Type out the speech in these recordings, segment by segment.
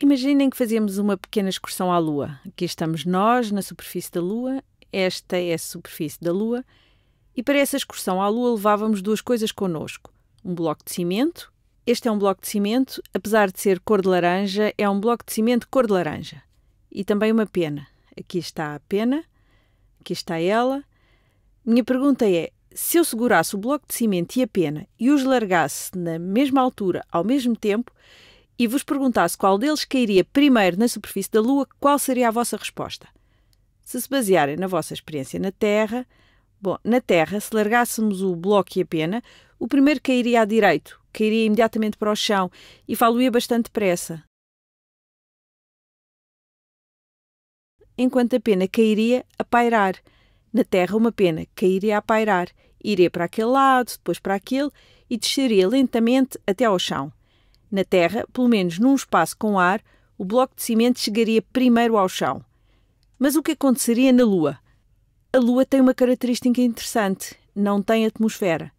Imaginem que fazemos uma pequena excursão à Lua. Aqui estamos nós na superfície da Lua, esta é a superfície da Lua, e para essa excursão à Lua levávamos duas coisas connosco: um bloco de cimento. Este é um bloco de cimento, apesar de ser cor de laranja, é um bloco de cimento cor de laranja. E também uma pena. Aqui está a pena, aqui está ela. Minha pergunta é: se eu segurasse o bloco de cimento e a pena e os largasse na mesma altura ao mesmo tempo, e vos perguntasse qual deles cairia primeiro na superfície da Lua, qual seria a vossa resposta? Se se basearem na vossa experiência na Terra, bom, na Terra, se largássemos o bloco e a pena, o primeiro cairia à direito, cairia imediatamente para o chão e faloia bastante depressa. Enquanto a pena cairia a pairar. Na terra, uma pena cairia a pairar, iria para aquele lado, depois para aquele e desceria lentamente até ao chão. Na Terra, pelo menos num espaço com ar, o bloco de cimento chegaria primeiro ao chão. Mas o que aconteceria na Lua? A Lua tem uma característica interessante: não tem atmosfera.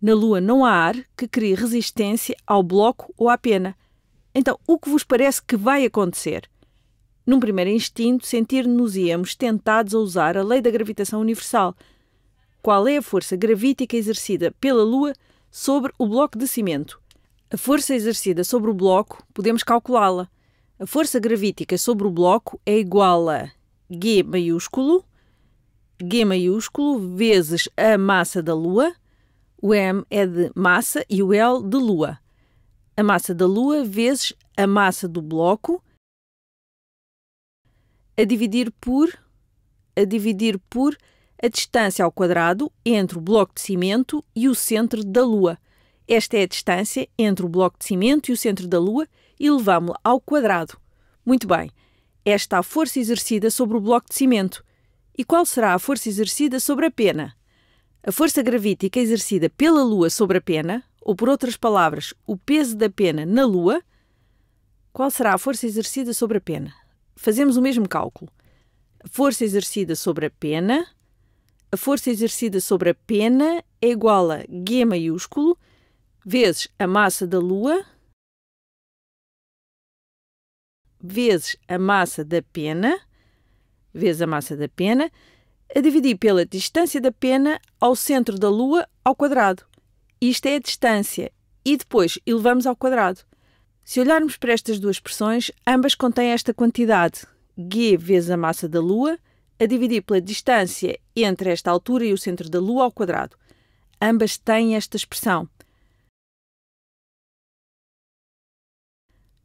Na Lua não há ar que crie resistência ao bloco ou à pena. Então, o que vos parece que vai acontecer? Num primeiro instinto, sentir-nos-íamos tentados a usar a lei da gravitação universal. Qual é a força gravítica exercida pela Lua sobre o bloco de cimento? A força exercida sobre o bloco podemos calculá-la. A força gravítica sobre o bloco é igual a G maiúsculo, G maiúsculo vezes a massa da Lua. O M é de massa e o L de Lua. A massa da Lua vezes a massa do bloco a dividir por a dividir por a distância ao quadrado entre o bloco de cimento e o centro da Lua. Esta é a distância entre o bloco de cimento e o centro da Lua e levámo-la ao quadrado. Muito bem. Esta é a força exercida sobre o bloco de cimento. E qual será a força exercida sobre a pena? A força gravítica exercida pela Lua sobre a pena, ou por outras palavras, o peso da pena na Lua, qual será a força exercida sobre a pena? Fazemos o mesmo cálculo. A força exercida sobre a pena, a força exercida sobre a pena é igual a G maiúsculo vezes a massa da Lua, vezes a massa da pena, vezes a massa da pena, a dividir pela distância da pena ao centro da Lua ao quadrado. Isto é a distância. E depois elevamos ao quadrado. Se olharmos para estas duas expressões, ambas contêm esta quantidade, g vezes a massa da Lua, a dividir pela distância entre esta altura e o centro da Lua ao quadrado. Ambas têm esta expressão.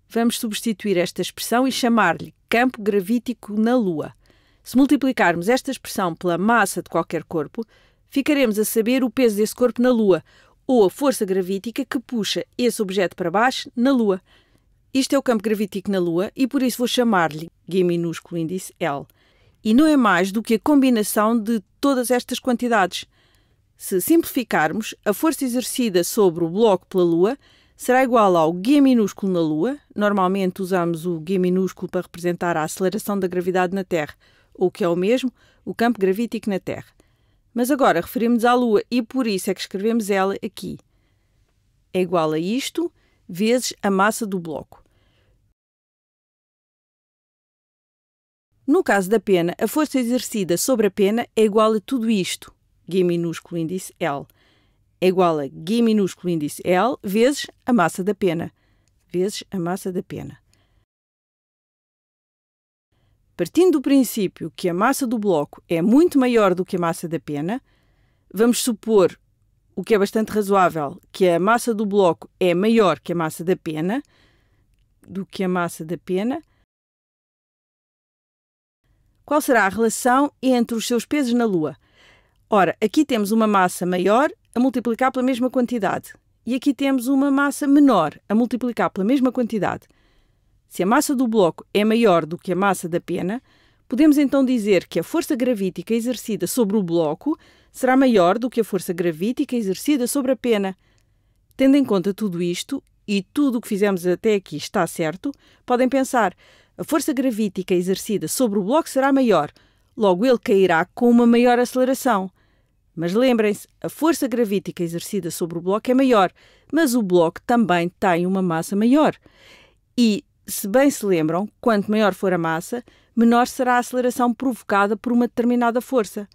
vamos substituir esta expressão e chamar-lhe campo gravítico na Lua. Se multiplicarmos esta expressão pela massa de qualquer corpo, ficaremos a saber o peso desse corpo na Lua, ou a força gravítica que puxa esse objeto para baixo na Lua. Isto é o campo gravítico na Lua e por isso vou chamar-lhe G minúsculo índice L. E não é mais do que a combinação de todas estas quantidades. Se simplificarmos, a força exercida sobre o bloco pela Lua será igual ao G minúsculo na Lua. Normalmente usamos o G minúsculo para representar a aceleração da gravidade na Terra, ou que é o mesmo, o campo gravítico na Terra. Mas agora referimos à Lua e por isso é que escrevemos ela aqui. É igual a isto vezes a massa do bloco. No caso da pena, a força exercida sobre a pena é igual a tudo isto, G minúsculo índice L, é igual a G minúsculo índice L vezes a massa da pena, vezes a massa da pena. Partindo do princípio que a massa do bloco é muito maior do que a massa da pena, vamos supor, o que é bastante razoável, que a massa do bloco é maior que a massa da pena, do que a massa da pena. Qual será a relação entre os seus pesos na Lua? Ora, aqui temos uma massa maior a multiplicar pela mesma quantidade. E aqui temos uma massa menor a multiplicar pela mesma quantidade. Se a massa do bloco é maior do que a massa da pena, podemos então dizer que a força gravítica exercida sobre o bloco será maior do que a força gravítica exercida sobre a pena. Tendo em conta tudo isto, e tudo o que fizemos até aqui está certo, podem pensar: a força gravítica exercida sobre o bloco será maior, logo ele cairá com uma maior aceleração. Mas lembrem-se, a força gravítica exercida sobre o bloco é maior, mas o bloco também tem uma massa maior. E, se bem se lembram, quanto maior for a massa, menor será a aceleração provocada por uma determinada força.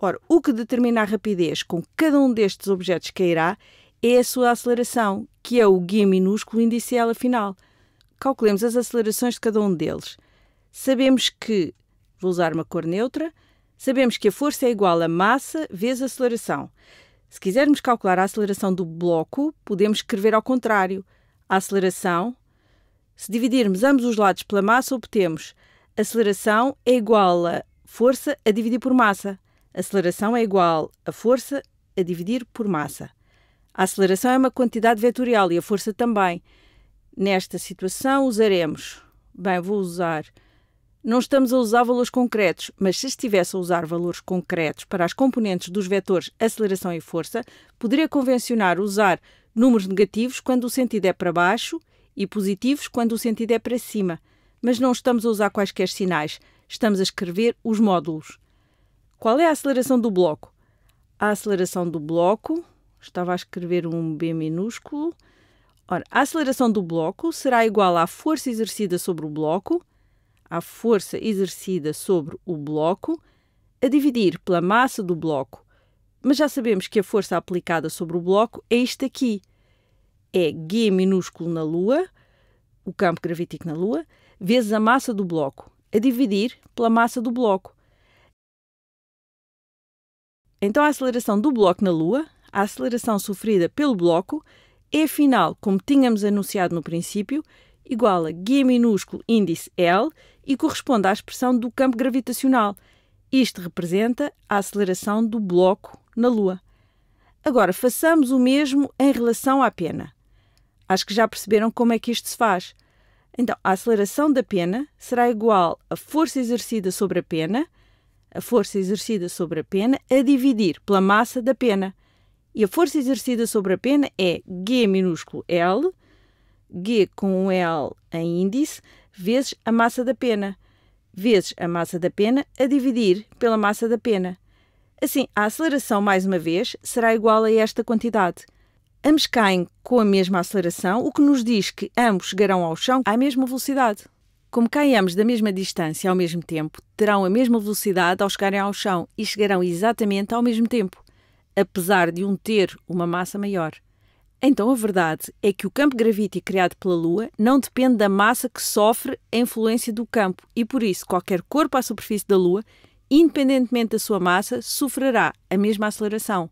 Ora, o que determina a rapidez com que cada um destes objetos cairá é a sua aceleração, que é o g minúsculo indicial final. Calculemos as acelerações de cada um deles. Sabemos que, vou usar uma cor neutra, Sabemos que a força é igual a massa vezes a aceleração. Se quisermos calcular a aceleração do bloco, podemos escrever ao contrário. A aceleração, se dividirmos ambos os lados pela massa, obtemos aceleração é igual a força a dividir por massa. Aceleração é igual a força a dividir por massa. A aceleração é uma quantidade vetorial e a força também. Nesta situação usaremos, bem, vou usar não estamos a usar valores concretos, mas se estivesse a usar valores concretos para as componentes dos vetores aceleração e força, poderia convencionar usar números negativos quando o sentido é para baixo e positivos quando o sentido é para cima. Mas não estamos a usar quaisquer sinais, estamos a escrever os módulos. Qual é a aceleração do bloco? A aceleração do bloco, estava a escrever um B minúsculo. Ora, a aceleração do bloco será igual à força exercida sobre o bloco à força exercida sobre o bloco, a dividir pela massa do bloco. Mas já sabemos que a força aplicada sobre o bloco é isto aqui. É G minúsculo na Lua, o campo gravítico na Lua, vezes a massa do bloco, a dividir pela massa do bloco. Então a aceleração do bloco na Lua, a aceleração sofrida pelo bloco, é afinal, como tínhamos anunciado no princípio, igual a G minúsculo índice L e corresponde à expressão do campo gravitacional. Isto representa a aceleração do bloco na Lua. Agora, façamos o mesmo em relação à pena. Acho que já perceberam como é que isto se faz. Então, a aceleração da pena será igual à força exercida sobre a pena, a força exercida sobre a pena, a dividir pela massa da pena. E a força exercida sobre a pena é G minúsculo L, G com um L em índice, vezes a massa da pena, vezes a massa da pena a dividir pela massa da pena. Assim, a aceleração, mais uma vez, será igual a esta quantidade. Ambos caem com a mesma aceleração, o que nos diz que ambos chegarão ao chão à mesma velocidade. Como caímos da mesma distância ao mesmo tempo, terão a mesma velocidade ao chegarem ao chão e chegarão exatamente ao mesmo tempo, apesar de um ter uma massa maior. Então a verdade é que o campo gravítico criado pela Lua não depende da massa que sofre a influência do campo e por isso qualquer corpo à superfície da Lua, independentemente da sua massa, sofrerá a mesma aceleração.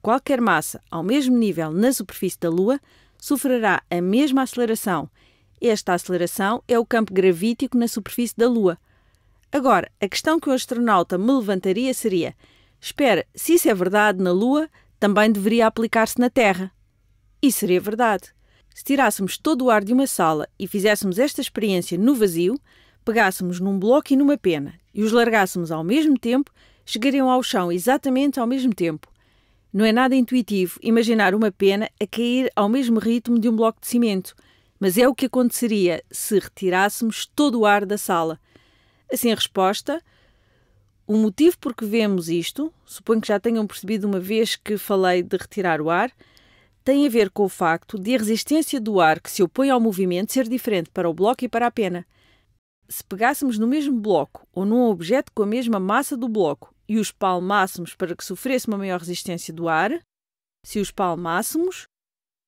Qualquer massa ao mesmo nível na superfície da Lua sofrerá a mesma aceleração. Esta aceleração é o campo gravítico na superfície da Lua. Agora, a questão que o astronauta me levantaria seria: espera, se isso é verdade na Lua, também deveria aplicar-se na Terra. E seria verdade. Se tirássemos todo o ar de uma sala e fizéssemos esta experiência no vazio, pegássemos num bloco e numa pena e os largássemos ao mesmo tempo, chegariam ao chão exatamente ao mesmo tempo. Não é nada intuitivo imaginar uma pena a cair ao mesmo ritmo de um bloco de cimento, mas é o que aconteceria se retirássemos todo o ar da sala. Assim, a resposta, o motivo por que vemos isto, suponho que já tenham percebido uma vez que falei de retirar o ar, tem a ver com o facto de a resistência do ar que se opõe ao movimento ser diferente para o bloco e para a pena. Se pegássemos no mesmo bloco ou num objeto com a mesma massa do bloco e os palmássemos para que sofresse uma maior resistência do ar, se os palmássemos,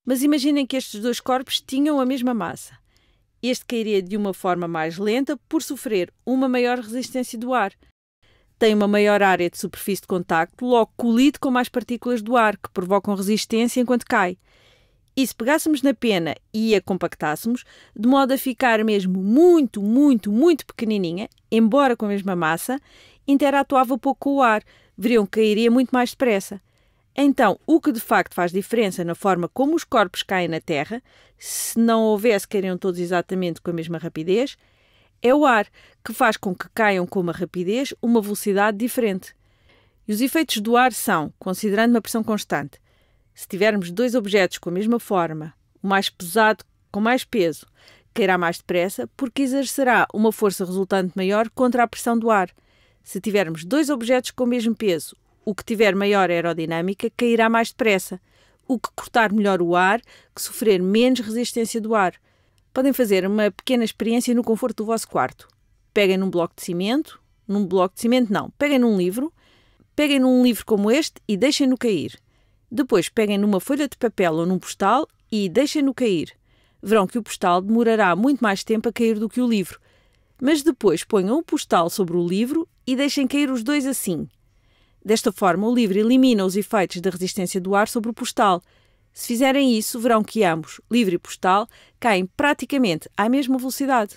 mas imaginem que estes dois corpos tinham a mesma massa. Este cairia de uma forma mais lenta por sofrer uma maior resistência do ar tem uma maior área de superfície de contacto, logo colide com mais partículas do ar, que provocam resistência enquanto cai. E se pegássemos na pena e a compactássemos, de modo a ficar mesmo muito, muito, muito pequenininha, embora com a mesma massa, interatuava pouco com o ar, veriam que cairia muito mais depressa. Então, o que de facto faz diferença na forma como os corpos caem na Terra, se não houvesse cairiam todos exatamente com a mesma rapidez, é o ar, que faz com que caiam com uma rapidez, uma velocidade diferente. E os efeitos do ar são, considerando uma pressão constante, se tivermos dois objetos com a mesma forma, o mais pesado com mais peso cairá mais depressa porque exercerá uma força resultante maior contra a pressão do ar. Se tivermos dois objetos com o mesmo peso, o que tiver maior aerodinâmica cairá mais depressa, o que cortar melhor o ar, que sofrer menos resistência do ar. Podem fazer uma pequena experiência no conforto do vosso quarto. Peguem num bloco de cimento, num bloco de cimento não, peguem num livro, peguem num livro como este e deixem-no cair. Depois peguem numa folha de papel ou num postal e deixem-no cair. Verão que o postal demorará muito mais tempo a cair do que o livro, mas depois ponham o postal sobre o livro e deixem cair os dois assim. Desta forma, o livro elimina os efeitos da resistência do ar sobre o postal, se fizerem isso, verão que ambos, livre e postal, caem praticamente à mesma velocidade.